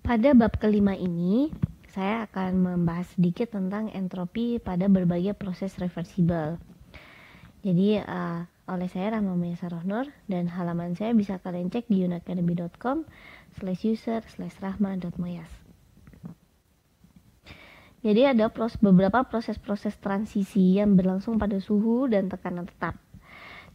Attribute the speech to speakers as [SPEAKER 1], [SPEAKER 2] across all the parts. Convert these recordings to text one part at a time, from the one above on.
[SPEAKER 1] Pada bab kelima ini, saya akan membahas sedikit tentang entropi pada berbagai proses reversible. Jadi, uh, oleh saya Rahma Rohnur dan halaman saya bisa kalian cek di unacademy.com slash user slash rahma.moyas. Jadi ada pros, beberapa proses-proses transisi yang berlangsung pada suhu dan tekanan tetap.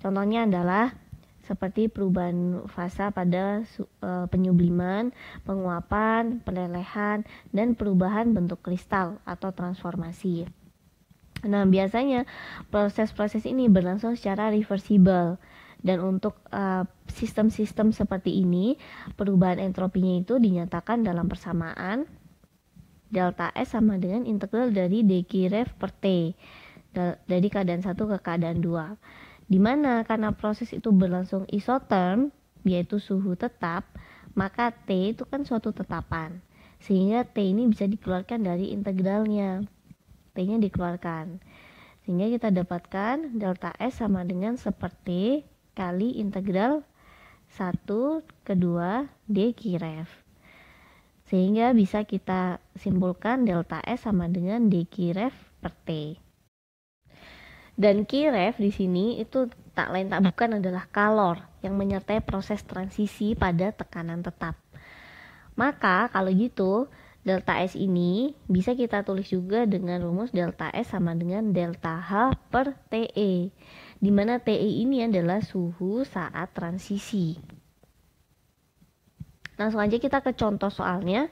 [SPEAKER 1] Contohnya adalah seperti perubahan fasa pada e, penyubliman, penguapan, pelelehan, dan perubahan bentuk kristal atau transformasi. Nah, biasanya proses-proses ini berlangsung secara reversible. Dan untuk e, sistem-sistem uh, seperti ini, perubahan entropinya itu dinyatakan dalam persamaan delta S sama dengan integral dari dq ref per T dari keadaan 1 ke keadaan 2. Di mana karena proses itu berlangsung isotherm, yaitu suhu tetap, maka T itu kan suatu tetapan. Sehingga T ini bisa dikeluarkan dari integralnya. T-nya dikeluarkan. Sehingga kita dapatkan delta S sama dengan seperti kali integral 1 kedua D kiref. Sehingga bisa kita simpulkan delta S sama dengan D kiref per T. Dan kiref di sini itu tak lain tak bukan adalah kalor yang menyertai proses transisi pada tekanan tetap. Maka kalau gitu delta S ini bisa kita tulis juga dengan rumus delta S sama dengan delta H per TE di mana TE ini adalah suhu saat transisi. Langsung aja kita ke contoh soalnya.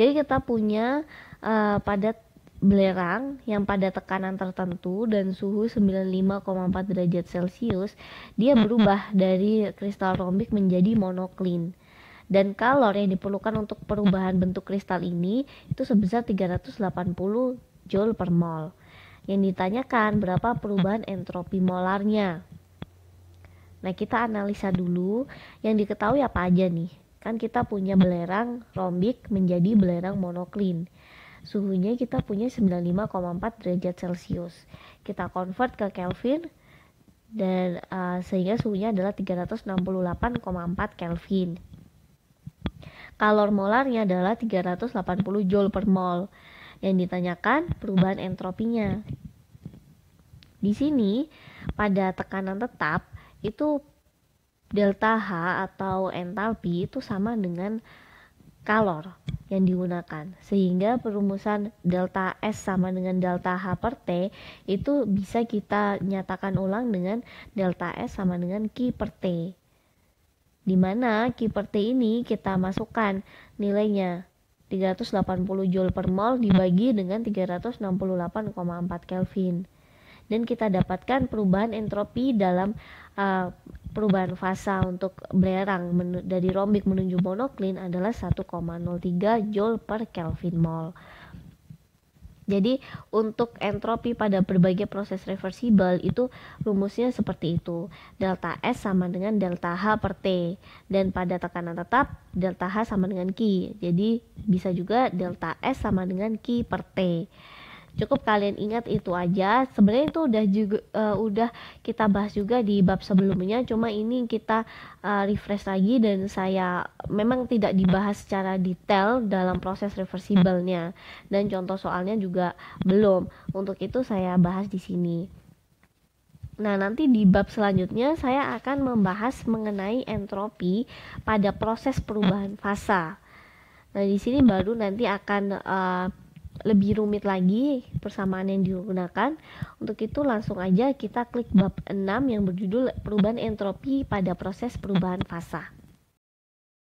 [SPEAKER 1] Jadi kita punya uh, pada belerang yang pada tekanan tertentu dan suhu 95,4 derajat Celcius, dia berubah dari kristal rombik menjadi monoklin. Dan kalor yang diperlukan untuk perubahan bentuk kristal ini itu sebesar 380 joule per mol. Yang ditanyakan berapa perubahan entropi molarnya. Nah, kita analisa dulu yang diketahui apa aja nih. Kan kita punya belerang rombik menjadi belerang monoklin suhunya kita punya 95,4 derajat celcius kita convert ke Kelvin dan uh, sehingga suhunya adalah 368,4 Kelvin kalor molarnya adalah 380 joule per mol yang ditanyakan perubahan entropinya di sini pada tekanan tetap itu delta H atau entalpi itu sama dengan kalor yang digunakan sehingga perumusan delta S sama dengan delta H per T itu bisa kita nyatakan ulang dengan delta S sama dengan Q per T di mana Q per T ini kita masukkan nilainya 380 Joule per mol dibagi dengan 368,4 Kelvin dan kita dapatkan perubahan entropi dalam uh, perubahan fasa untuk belerang dari rombik menuju monoklin adalah 1,03 joule per Kelvin mol. Jadi untuk entropi pada berbagai proses reversible itu rumusnya seperti itu. Delta S sama dengan delta H per T dan pada tekanan tetap delta H sama dengan Q. Jadi bisa juga delta S sama dengan Q per T cukup kalian ingat itu aja sebenarnya itu udah juga uh, udah kita bahas juga di bab sebelumnya cuma ini kita uh, refresh lagi dan saya memang tidak dibahas secara detail dalam proses reversibelnya dan contoh soalnya juga belum untuk itu saya bahas di sini Nah, nanti di bab selanjutnya saya akan membahas mengenai entropi pada proses perubahan fasa. Nah, di sini baru nanti akan uh, lebih rumit lagi persamaan yang digunakan. Untuk itu langsung aja kita klik bab 6 yang berjudul perubahan entropi pada proses perubahan fasa.